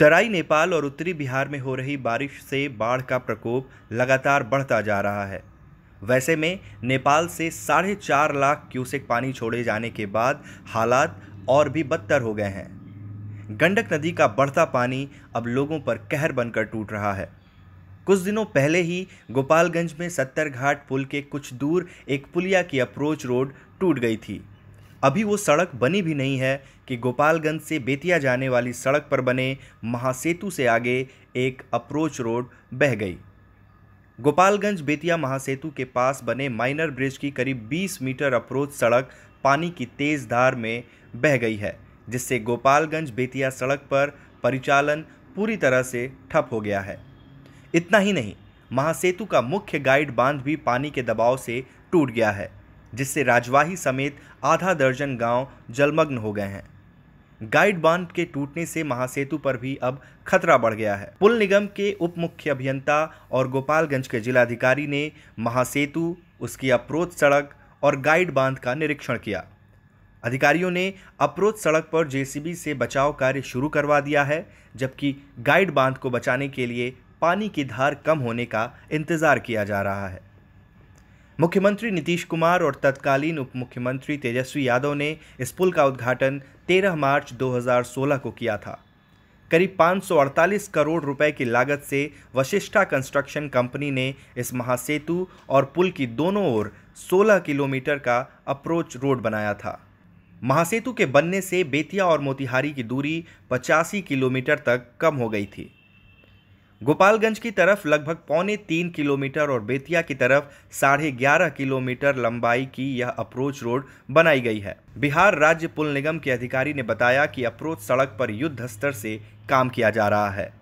तराई नेपाल और उत्तरी बिहार में हो रही बारिश से बाढ़ का प्रकोप लगातार बढ़ता जा रहा है वैसे में नेपाल से साढ़े चार लाख क्यूसेक पानी छोड़े जाने के बाद हालात और भी बदतर हो गए हैं गंडक नदी का बढ़ता पानी अब लोगों पर कहर बनकर टूट रहा है कुछ दिनों पहले ही गोपालगंज में सत्तर घाट पुल के कुछ दूर एक पुलिया की अप्रोच रोड टूट गई थी अभी वो सड़क बनी भी नहीं है कि गोपालगंज से बेतिया जाने वाली सड़क पर बने महासेतु से आगे एक अप्रोच रोड बह गई गोपालगंज बेतिया महासेतु के पास बने माइनर ब्रिज की करीब 20 मीटर अप्रोच सड़क पानी की तेज़ धार में बह गई है जिससे गोपालगंज बेतिया सड़क पर परिचालन पूरी तरह से ठप हो गया है इतना ही नहीं महासेतु का मुख्य गाइड बांध भी पानी के दबाव से टूट गया है जिससे राजवाही समेत आधा दर्जन गांव जलमग्न हो गए हैं गाइड बांध के टूटने से महासेतु पर भी अब खतरा बढ़ गया है पुल निगम के उप मुख्य अभियंता और गोपालगंज के जिलाधिकारी ने महासेतु उसकी अप्रोच सड़क और गाइड बांध का निरीक्षण किया अधिकारियों ने अप्रोच सड़क पर जेसीबी से बचाव कार्य शुरू करवा दिया है जबकि गाइड बांध को बचाने के लिए पानी की धार कम होने का इंतज़ार किया जा रहा है मुख्यमंत्री नीतीश कुमार और तत्कालीन उप मुख्यमंत्री तेजस्वी यादव ने इस पुल का उद्घाटन 13 मार्च 2016 को किया था करीब 548 करोड़ रुपए की लागत से वशिष्ठा कंस्ट्रक्शन कंपनी ने इस महासेतु और पुल की दोनों ओर 16 किलोमीटर का अप्रोच रोड बनाया था महासेतु के बनने से बेतिया और मोतिहारी की दूरी पचासी किलोमीटर तक कम हो गई थी गोपालगंज की तरफ लगभग पौने तीन किलोमीटर और बेतिया की तरफ साढ़े ग्यारह किलोमीटर लंबाई की यह अप्रोच रोड बनाई गई है बिहार राज्य पुल निगम के अधिकारी ने बताया कि अप्रोच सड़क पर युद्ध स्तर से काम किया जा रहा है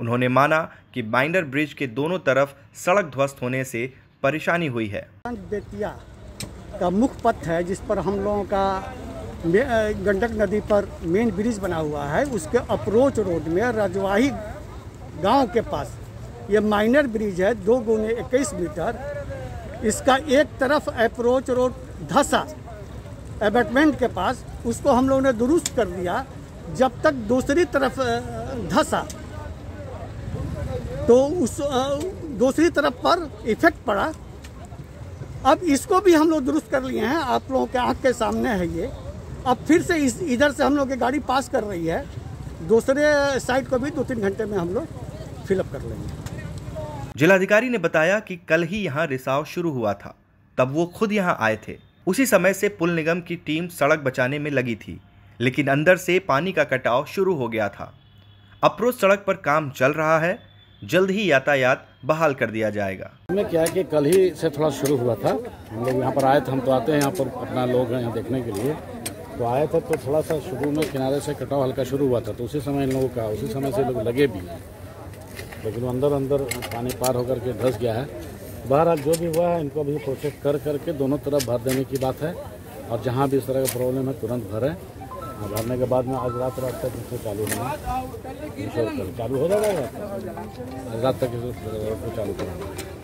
उन्होंने माना कि बाइंडर ब्रिज के दोनों तरफ सड़क ध्वस्त होने से परेशानी हुई है बेतिया का मुख्य पथ है जिस पर हम लोगों का गंडक नदी पर मेन ब्रिज बना हुआ है उसके अप्रोच रोड में रजवाही गांव के पास ये माइनर ब्रिज है दो गुने इक्कीस मीटर इसका एक तरफ अप्रोच रोड धसा एबटमेंट के पास उसको हम लोगों ने दुरुस्त कर दिया जब तक दूसरी तरफ धसा तो उस दूसरी तरफ पर इफेक्ट पड़ा अब इसको भी हम लोग दुरुस्त कर लिए हैं आप लोगों के आंख के सामने है ये अब फिर से इस इधर से हम लोग की गाड़ी पास कर रही है दूसरे साइड को भी दो तीन घंटे में हम लोग फिलअप कर लेंगे जिलाधिकारी ने बताया कि कल ही यहाँ रिसाव शुरू हुआ था तब वो खुद यहाँ आए थे उसी समय से पुल निगम की टीम सड़क बचाने में लगी थी लेकिन अंदर से पानी का कटाव शुरू हो गया था अप्रोच सड़क पर काम चल रहा है जल्द ही यातायात बहाल कर दिया जाएगा हमने क्या है कि कल ही से थोड़ा शुरू हुआ था हम लोग यहाँ पर आए थे हम तो आते हैं यहाँ पर अपना लोग हैं यहाँ देखने के लिए तो आए थे तो थोड़ा सा शुरू में किनारे से कटाव हल्का शुरू हुआ था तो उसी समय इन लोगों का उसी समय से लोग लगे भी लेकिन वो अंदर अंदर पानी पार होकर के धस गया है बहरहाल जो भी हुआ है इनको अभी प्रोटेक्ट कर करके दोनों तरफ भर देने की बात है और जहाँ भी इस तरह का प्रॉब्लम है तुरंत भरें और भरने के बाद में आज रात रात तक इसको चालू होना चालू हो जाएगा आज रात तक इसको चालू कराना